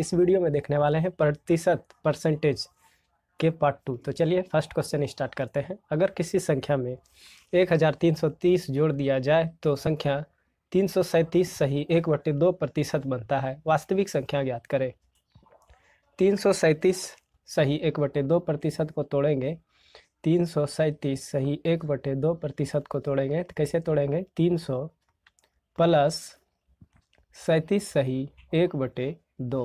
इस वीडियो में देखने वाले हैं प्रतिशत परसेंटेज के पार्ट टू तो चलिए फर्स्ट क्वेश्चन स्टार्ट करते हैं अगर किसी संख्या में 1330 जोड़ दिया जाए तो संख्या तीन सही एक बट्टे दो प्रतिशत बनता है वास्तविक संख्या ज्ञात करें तीन सही एक बटे दो प्रतिशत को तोड़ेंगे तीन सही एक बटे दो प्रतिशत को तोड़ेंगे तो कैसे तोड़ेंगे तीन सौ प्लस सैंतीस सही एक बटे दो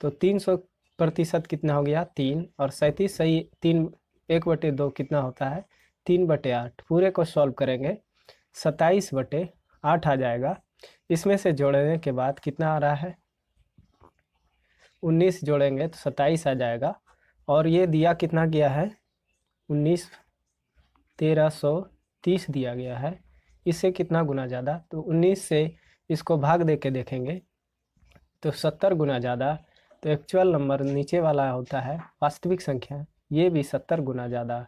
तो तीन सौ प्रतिशत कितना हो गया तीन और सैंतीस सही तीन एक बटे दो कितना होता है तीन बटे आठ पूरे को सॉल्व करेंगे सत्ताईस बटे आठ आ जाएगा इसमें से जोड़ने के बाद कितना आ रहा है उन्नीस जोड़ेंगे तो सत्ताईस आ जाएगा और ये दिया कितना गया है उन्नीस तेरह सौ तीस दिया गया है इससे कितना गुना ज़्यादा तो उन्नीस से इसको भाग दे के देखेंगे तो सत्तर गुना ज़्यादा तो एक्चुअल नंबर नीचे वाला होता है वास्तविक संख्या ये भी सत्तर गुना ज़्यादा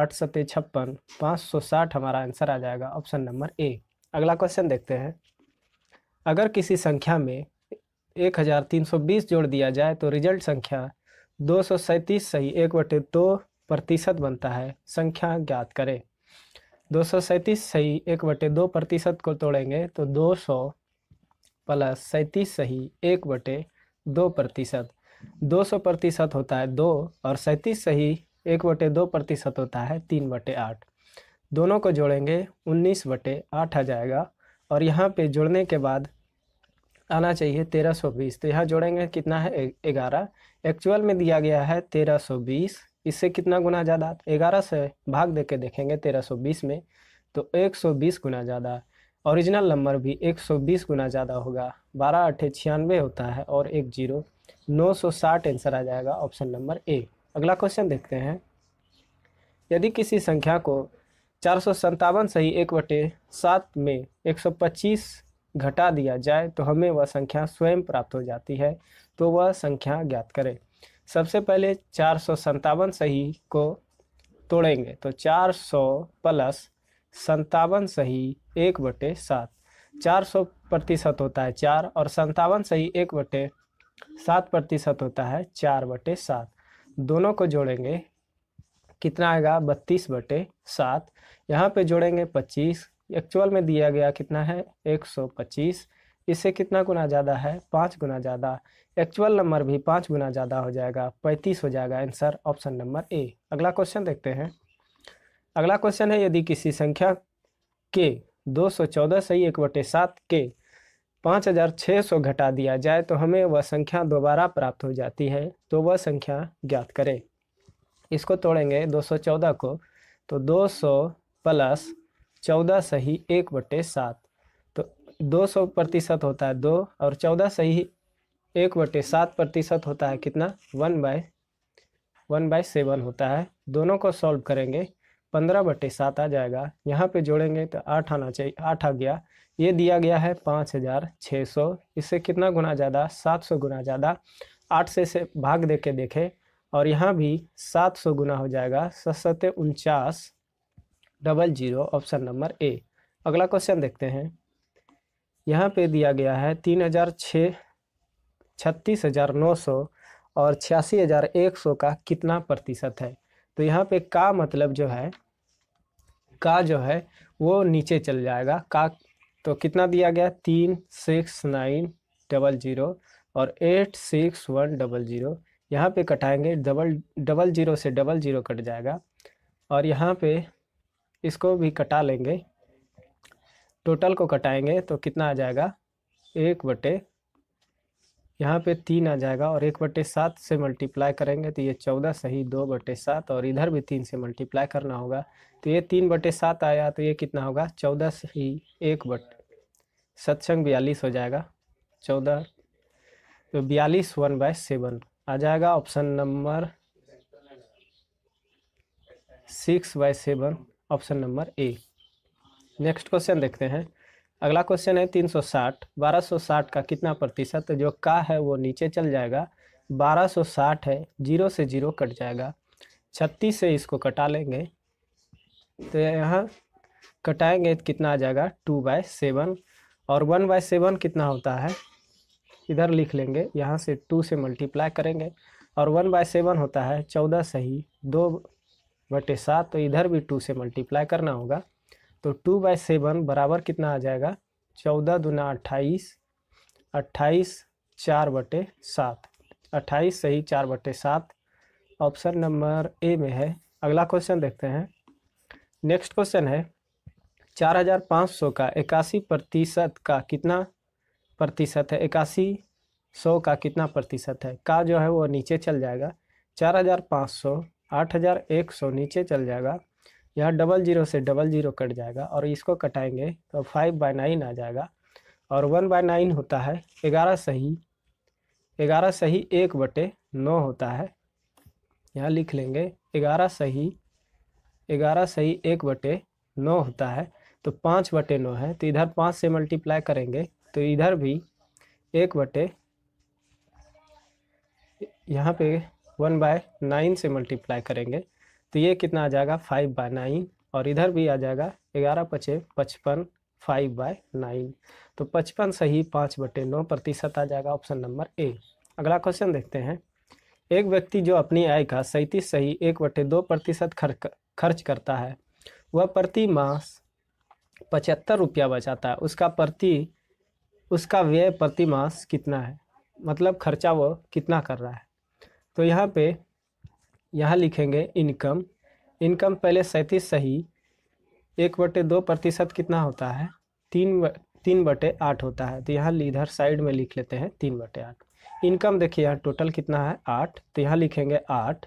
आठ सत्य छप्पन पाँच सौ साठ हमारा आंसर आ जाएगा ऑप्शन नंबर ए अगला क्वेश्चन देखते हैं अगर किसी संख्या में एक हज़ार तीन सौ बीस जोड़ दिया जाए तो रिजल्ट संख्या दो सौ सैंतीस सही एक बटे दो प्रतिशत बनता है संख्या ज्ञात करें दो सौ सैंतीस सही एक बटे दो प्रतिशत को तोड़ेंगे तो दो सौ प्लस सैंतीस सही एक बटे दो प्रतिशत दो सौ प्रतिशत होता है दो और सैंतीस से ही एक बटे दो प्रतिशत होता है तीन बटे आठ दोनों को जोड़ेंगे उन्नीस बटे आठ आ जाएगा और यहाँ पे जोड़ने के बाद आना चाहिए तेरह सौ बीस तो यहाँ जोड़ेंगे कितना है ग्यारह एक्चुअल में दिया गया है तेरह सौ बीस इससे कितना गुना ज़्यादा ग्यारह से भाग दे देखेंगे तेरह सौ बीस में तो एक सौ बीस गुना ज़्यादा ओरिजिनल नंबर भी 120 गुना ज़्यादा होगा बारह अट्ठे छियानवे होता है और एक जीरो नौ सौ साठ आंसर आ जाएगा ऑप्शन नंबर ए अगला क्वेश्चन देखते हैं यदि किसी संख्या को चार सौ संतावन सही एक बटे सात में एक सौ पच्चीस घटा दिया जाए तो हमें वह संख्या स्वयं प्राप्त हो जाती है तो वह संख्या ज्ञात करें सबसे पहले चार सौ संतावन सही को तोड़ेंगे तो चार सौ प्लस संतावन सही एक बटे सात चार सौ प्रतिशत होता है चार और संतावन सही एक बटे सात प्रतिशत होता है चार बटे सात दोनों को जोड़ेंगे कितना आएगा बत्तीस बटे सात यहाँ पे जोड़ेंगे पच्चीस एक्चुअल में दिया गया कितना है एक सौ पच्चीस इससे कितना गुना ज़्यादा है पाँच गुना ज़्यादा एक्चुअल नंबर भी पाँच गुना ज़्यादा हो जाएगा पैंतीस हो जाएगा आंसर ऑप्शन नंबर ए अगला क्वेश्चन देखते हैं अगला क्वेश्चन है यदि किसी संख्या के 214 से एक बटे सात के 5600 घटा दिया जाए तो हमें वह संख्या दोबारा प्राप्त हो जाती है तो वह संख्या ज्ञात करें इसको तोड़ेंगे 214 को तो 200 प्लस चौदह सही एक बटे सात तो 200 प्रतिशत होता है दो और चौदह सही एक बटे सात प्रतिशत होता है कितना one by one by seven होता है दोनों को सॉल्व करेंगे पंद्रह बटे सात आ जाएगा यहाँ पे जोड़ेंगे तो आठ आना चाहिए आठ आ गया ये दिया गया है पाँच हज़ार छः सौ इससे कितना गुना ज़्यादा सात सौ गुना ज़्यादा आठ से से भाग दे के देखें और यहाँ भी सात सौ गुना हो जाएगा सत्सते उनचास double zero option number A अगला क्वेश्चन देखते हैं यहाँ पे दिया गया है तीन हज़ार छः छत्तीस हज़ार नौ सौ और छियासी हज़ार एक सौ का कितना प्रतिशत है तो यहाँ पे का मतलब जो है का जो है वो नीचे चल जाएगा का तो कितना दिया गया तीन सिक्स नाइन डबल जीरो और eight six one double zero यहाँ पे कटाएंगे डबल डबल जीरो से डबल जीरो कट जाएगा और यहाँ पे इसको भी कटा लेंगे टोटल को कटाएंगे तो कितना आ जाएगा एक बटे यहाँ पे तीन आ जाएगा और एक बटे सात से मल्टीप्लाई करेंगे तो ये चौदह सही दो बटे सात और इधर भी तीन से मल्टीप्लाई करना होगा तो ये तीन बटे सात आया तो ये कितना होगा चौदह सही एक बट सत्संग बयालीस हो जाएगा चौदह तो बयालीस वन बाय सेवन आ जाएगा option number six by seven option number A next question देखते हैं अगला क्वेश्चन है 360 1260 का कितना प्रतिशत जो का है वो नीचे चल जाएगा 1260 है जीरो से जीरो कट जाएगा छत्तीस से इसको कटा लेंगे तो यहाँ कटाएंगे तो कितना आ जाएगा टू बाय सेवन और वन बाय सेवन कितना होता है इधर लिख लेंगे यहाँ से टू से मल्टीप्लाई करेंगे और वन बाय सेवन होता है चौदह सही दो बटे सात तो इधर भी टू से मल्टीप्लाई करना होगा तो टू बाई सेवन बराबर कितना आ जाएगा चौदह दुना अट्ठाईस अट्ठाईस चार बटे सात अट्ठाईस सही चार बटे सात ऑप्शन नंबर ए में है अगला क्वेश्चन देखते हैं नेक्स्ट क्वेश्चन है चार हज़ार पाँच सौ का इक्यासी प्रतिशत का कितना प्रतिशत है इक्यासी सौ का कितना प्रतिशत है का जो है वो नीचे चल जाएगा चार हज़ार पाँच सौ आठ हज़ार एक सौ नीचे चल जाएगा यहाँ डबल जीरो से डबल जीरो कट जाएगा और इसको कटाएंगे तो फाइव बाय नाइन आ जाएगा और वन बाय नाइन होता है ग्यारह सही ग्यारह सही एक बटे नौ होता है यहाँ लिख लेंगे ग्यारह सही ग्यारह सही एक बटे नौ होता है तो पाँच बटे नौ है तो इधर पाँच से मल्टीप्लाई करेंगे तो इधर भी एक बटे यहाँ पे वन बाय नाइन से मल्टीप्लाई करेंगे तो ये कितना आ जाएगा फाइव बाय नाइन और इधर भी आ जाएगा ग्यारह पचे पचपन फाइव बाय नाइन तो पचपन सही पाँच बटे नौ प्रतिशत आ जाएगा ऑप्शन नंबर ए अगला क्वेश्चन देखते हैं एक व्यक्ति जो अपनी आय का सैंतीस सही एक बटे दो प्रतिशत खर्च खर्च करता है वह प्रति मास पचहत्तर रुपया बचाता है उसका प्रति उसका व्यय प्रति मास कितना है मतलब खर्चा वो कितना कर रहा है तो यहाँ पे यहाँ लिखेंगे इनकम इनकम पहले सैंतीस सही एक बटे दो प्रतिशत कितना होता है तीन ब, तीन बटे आठ होता है तो यहाँ इधर साइड में लिख लेते हैं तीन बटे आठ इनकम देखिए यहाँ टोटल कितना है आठ तो यहाँ लिखेंगे आठ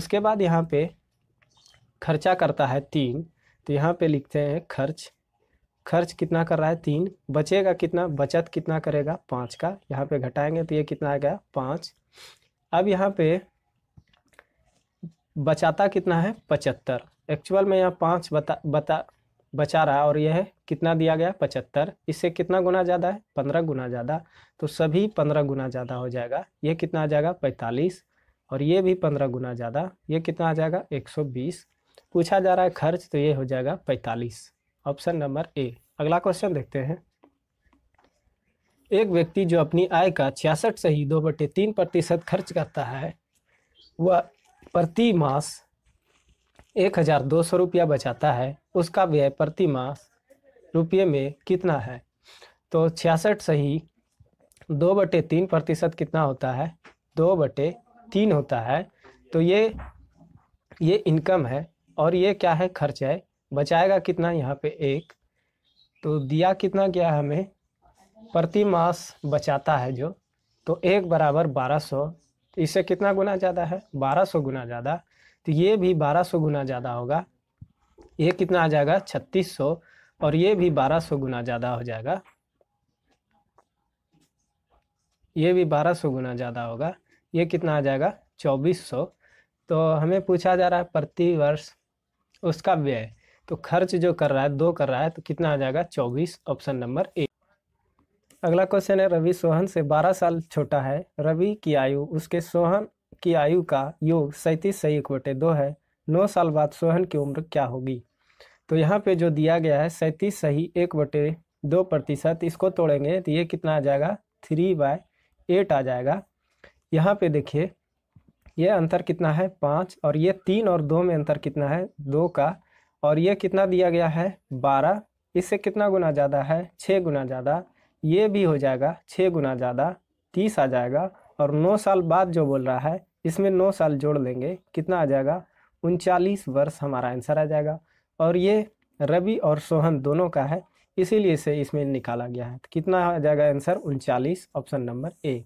उसके बाद यहाँ पे खर्चा करता है तीन तो यहाँ पे लिखते हैं खर्च खर्च कितना कर रहा है तीन बचेगा कितना बचत कितना करेगा पाँच का यहाँ पे घटाएंगे तो ये कितना आ गया पाँच अब यहाँ पे बचाता कितना है पचहत्तर एक्चुअल में यहाँ पाँच बता बता बचा रहा और यह कितना दिया गया पचहत्तर इससे कितना गुना ज़्यादा है पंद्रह गुना ज़्यादा तो सभी पंद्रह गुना ज़्यादा हो जाएगा यह कितना आ जाएगा पैंतालीस और ये भी पंद्रह गुना ज़्यादा ये कितना आ जाएगा एक सौ बीस पूछा जा रहा है खर्च तो ये हो जाएगा पैंतालीस ऑप्शन नंबर ए अगला क्वेश्चन देखते हैं एक व्यक्ति जो अपनी आय का छियासठ से ही दो बटे तीन प्रतिशत खर्च करता है वह प्रति मास एक हज़ार दो सौ रुपया बचाता है उसका व्यय प्रति मास रुपये में कितना है तो छियासठ सही दो बटे तीन प्रतिशत कितना होता है दो बटे तीन होता है तो ये ये इनकम है और ये क्या है खर्च है बचाएगा कितना यहाँ पे एक तो दिया कितना क्या है हमें प्रति मास बचाता है जो तो एक बराबर बारह सौ इससे कितना गुना ज़्यादा है 1200 गुना ज़्यादा तो ये भी 1200 गुना ज़्यादा होगा ये कितना आ जाएगा 3600 और ये भी 1200 गुना ज़्यादा हो जाएगा ये भी 1200 गुना ज़्यादा होगा ये कितना आ जाएगा 2400 तो हमें पूछा जा रहा है प्रति वर्ष उसका व्यय तो खर्च जो कर रहा है दो कर रहा है तो कितना आ जाएगा चौबीस ऑप्शन नंबर ए अगला क्वेश्चन है रवि सोहन से 12 साल छोटा है रवि की आयु उसके सोहन की आयु का योग सैंतीस सही कोटे दो है नौ साल बाद सोहन की उम्र क्या होगी तो यहाँ पे जो दिया गया है सैंतीस सही एक बटे दो प्रतिशत इसको तोड़ेंगे तो ये कितना आ जाएगा थ्री बाय एट आ जाएगा यहाँ पे देखिए ये अंतर कितना है पाँच और ये तीन और दो में अंतर कितना है दो का और ये कितना दिया गया है बारह इससे कितना गुना ज़्यादा है छः गुना ज़्यादा ये भी हो जाएगा छः गुना ज़्यादा तीस आ जाएगा और नौ साल बाद जो बोल रहा है इसमें नौ साल जोड़ लेंगे कितना आ जाएगा उनचालीस वर्ष हमारा आंसर आ जाएगा और ये रवि और सोहन दोनों का है इसीलिए से इसमें निकाला गया है तो कितना आ जाएगा आंसर उनचालीस ऑप्शन नंबर ए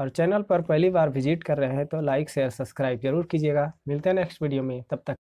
और चैनल पर पहली बार विजिट कर रहे हैं तो लाइक शेयर सब्सक्राइब जरूर कीजिएगा मिलते हैं नेक्स्ट वीडियो में तब तक